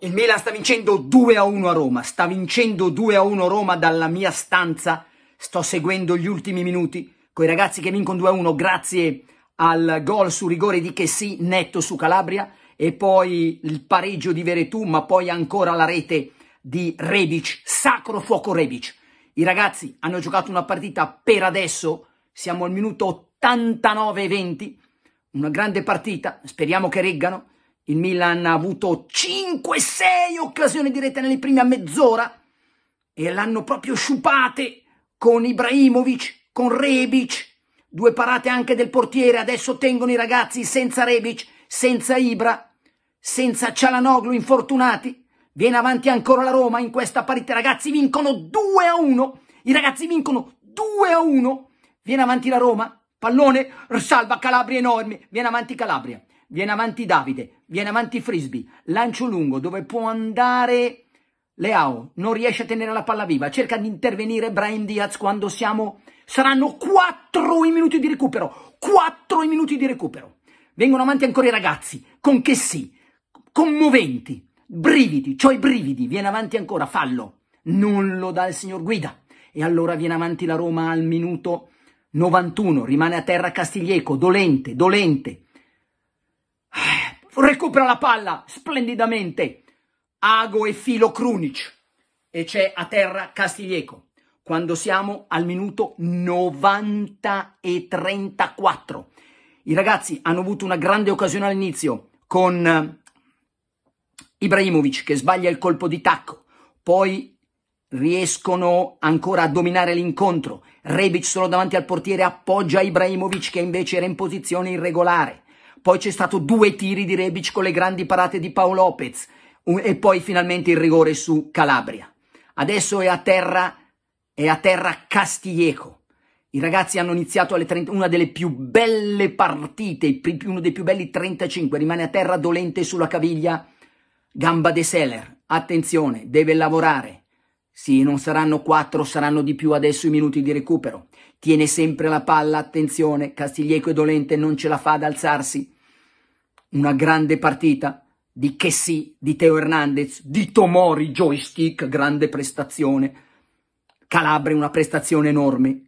Il Milan sta vincendo 2 a 1 a Roma, sta vincendo 2 a 1 a Roma dalla mia stanza. Sto seguendo gli ultimi minuti con i ragazzi che vincono 2 a 1 grazie al gol su rigore di Chessy netto su Calabria e poi il pareggio di Veretù, ma poi ancora la rete di Rebic, sacro fuoco Rebic. I ragazzi hanno giocato una partita per adesso, siamo al minuto 89-20, una grande partita, speriamo che reggano il Milan ha avuto 5-6 occasioni dirette nelle prime a mezz'ora e l'hanno proprio sciupate con Ibrahimovic, con Rebic, due parate anche del portiere, adesso tengono i ragazzi senza Rebic, senza Ibra, senza Cialanoglu infortunati. Viene avanti ancora la Roma in questa parità, ragazzi vincono 2 1, i ragazzi vincono 2 1, viene avanti la Roma, pallone, salva Calabria enorme, viene avanti Calabria viene avanti Davide, viene avanti Frisbee, lancio lungo dove può andare Leao, non riesce a tenere la palla viva, cerca di intervenire Brian Diaz quando siamo... Saranno 4 i minuti di recupero, 4 i minuti di recupero. Vengono avanti ancora i ragazzi, con che sì, commoventi, brividi, ho cioè brividi, viene avanti ancora, fallo. Non lo dà il signor Guida. E allora viene avanti la Roma al minuto 91, rimane a terra Castiglieco, dolente, dolente recupera la palla splendidamente Ago e Filo Krunic e c'è a terra Castiglieco quando siamo al minuto 90 e 34. I ragazzi hanno avuto una grande occasione all'inizio con eh, Ibrahimovic che sbaglia il colpo di tacco, poi riescono ancora a dominare l'incontro. Rebic solo davanti al portiere appoggia Ibrahimovic che invece era in posizione irregolare poi c'è stato due tiri di Rebic con le grandi parate di Paolo Lopez e poi finalmente il rigore su Calabria. Adesso è a terra, è a terra Castiglieco. I ragazzi hanno iniziato alle 30, una delle più belle partite, uno dei più belli 35, rimane a terra dolente sulla caviglia Gamba De Seller. Attenzione, deve lavorare. Sì, non saranno quattro, saranno di più adesso i minuti di recupero. Tiene sempre la palla, attenzione, Castiglieco è Dolente non ce la fa ad alzarsi. Una grande partita di Chessy, di Teo Hernandez, di Tomori, joystick, grande prestazione. Calabria, una prestazione enorme.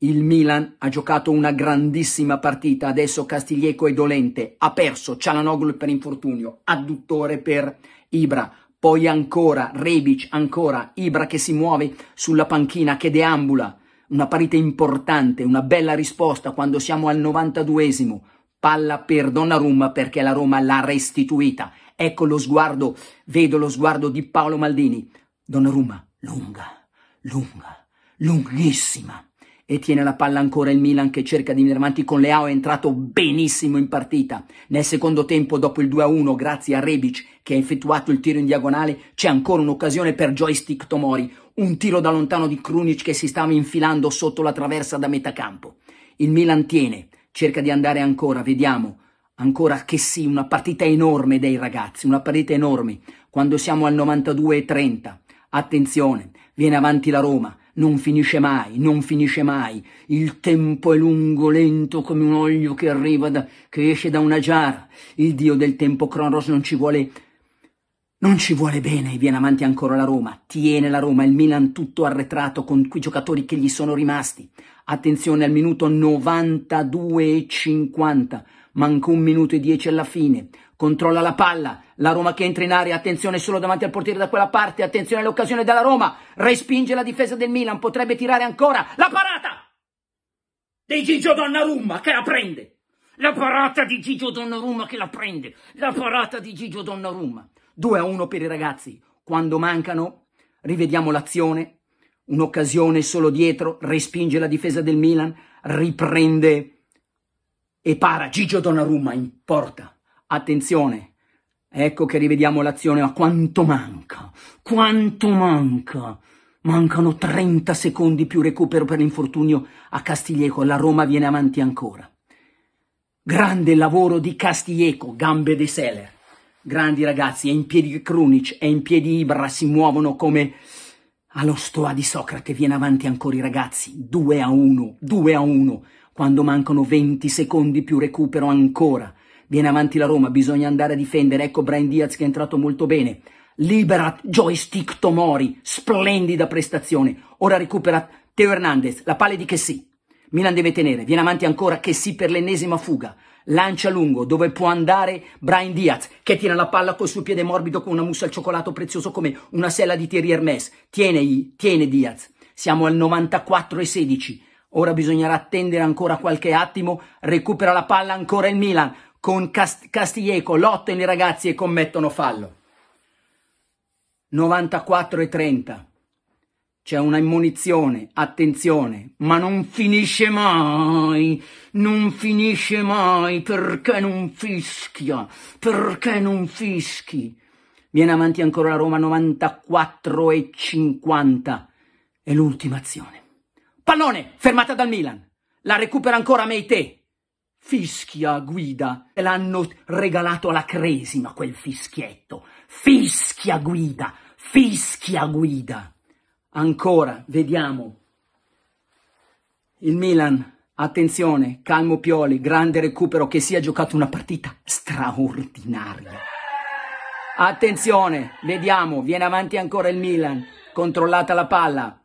Il Milan ha giocato una grandissima partita, adesso Castiglieco è dolente, ha perso Cialanoglu per infortunio, adduttore per Ibra, poi ancora Rebic, ancora Ibra che si muove sulla panchina, che deambula. Una parita importante, una bella risposta quando siamo al 92esimo. Palla per Donnarumma perché la Roma l'ha restituita. Ecco lo sguardo, vedo lo sguardo di Paolo Maldini. Donnarumma, lunga, lunga, lunghissima e tiene la palla ancora il Milan che cerca di andare avanti con Leao, è entrato benissimo in partita. Nel secondo tempo, dopo il 2-1, grazie a Rebic che ha effettuato il tiro in diagonale, c'è ancora un'occasione per Joystick Tomori, un tiro da lontano di Krunic che si stava infilando sotto la traversa da metà campo. Il Milan tiene, cerca di andare ancora, vediamo. Ancora che sì, una partita enorme dei ragazzi, una partita enorme. Quando siamo al 92-30, attenzione, viene avanti la Roma, non finisce mai, non finisce mai. Il tempo è lungo, lento come un olio che arriva da, che esce da una giara. Il dio del tempo Cronos non ci vuole non ci vuole bene, viene avanti ancora la Roma, tiene la Roma, il Milan tutto arretrato con quei giocatori che gli sono rimasti. Attenzione al minuto 92 e 50, manca un minuto e 10 alla fine, controlla la palla, la Roma che entra in area, attenzione solo davanti al portiere da quella parte, attenzione all'occasione della Roma, respinge la difesa del Milan, potrebbe tirare ancora, la parata di Gigio Donnarumma che la prende, la parata di Gigio Donnarumma che la prende, la parata di Gigio Donnarumma. 2 a 1 per i ragazzi, quando mancano rivediamo l'azione, un'occasione solo dietro, respinge la difesa del Milan, riprende e para Gigio Donnarumma in porta. Attenzione, Ecco che rivediamo l'azione, ma quanto manca, quanto manca. Mancano 30 secondi più recupero per l'infortunio a Castiglieco, la Roma viene avanti ancora. Grande lavoro di Castiglieco, gambe di Seller. Grandi ragazzi, è in piedi Krunic, è in piedi Ibra, si muovono come allo stoa di Socrate, viene avanti ancora i ragazzi, 2 a 1, 2 a 1, quando mancano 20 secondi più recupero ancora. Viene avanti la Roma, bisogna andare a difendere. Ecco Brian Diaz che è entrato molto bene. Libera joystick Tomori, splendida prestazione. Ora recupera Teo Hernandez, la palla di che sì. Milan deve tenere, viene avanti ancora che sì per l'ennesima fuga. Lancia lungo dove può andare Brian Diaz che tiene la palla col suo piede morbido con una mussa al cioccolato prezioso come una sella di Thierry Hermes. Tiene, tiene Diaz. Siamo al 94 e 16. Ora bisognerà attendere ancora qualche attimo. Recupera la palla ancora il Milan con Cast- Castiglieco, lottano i ragazzi e commettono fallo. 94 e 30. C'è una immunizione, attenzione, ma non finisce mai, non finisce mai, perché non fischia, perché non fischi. Viene avanti ancora la Roma 94 e 50. È l'ultima azione. Pallone, fermata dal Milan. La recupera ancora Meite. Fischia guida. Te l'hanno regalato alla cresima quel fischietto. Fischia guida. Fischia guida. Ancora, vediamo. Il Milan, attenzione, calmo Pioli, grande recupero che si è giocato una partita straordinaria. Attenzione, vediamo, viene avanti ancora il Milan, controllata la palla.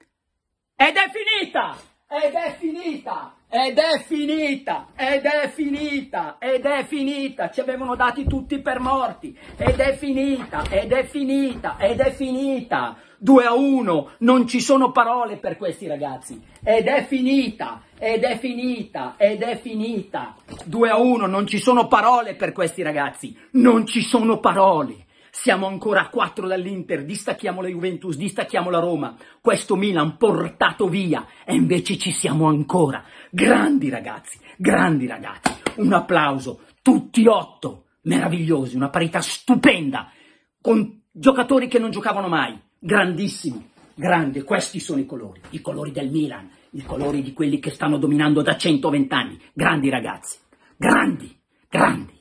Ed è finita! Ed è finita! Ed è finita! Ed è finita! Ed è finita! Ci avevano dati tutti per morti! Ed è finita! Ed è finita! Ed è finita! 2 a 1, non ci sono parole per questi ragazzi. Ed è finita, ed è finita, ed è finita. 2 a 1, non ci sono parole per questi ragazzi. Non ci sono parole. Siamo ancora a 4 dall'Inter, distacchiamo la Juventus, distacchiamo la Roma. Questo Milan portato via e invece ci siamo ancora. Grandi ragazzi, grandi ragazzi. Un applauso, tutti otto, meravigliosi, una parità stupenda, con giocatori che non giocavano mai. Grandissimi, grandi, questi sono i colori, i colori del Milan, i colori di quelli che stanno dominando da 120 anni. Grandi ragazzi, grandi, grandi.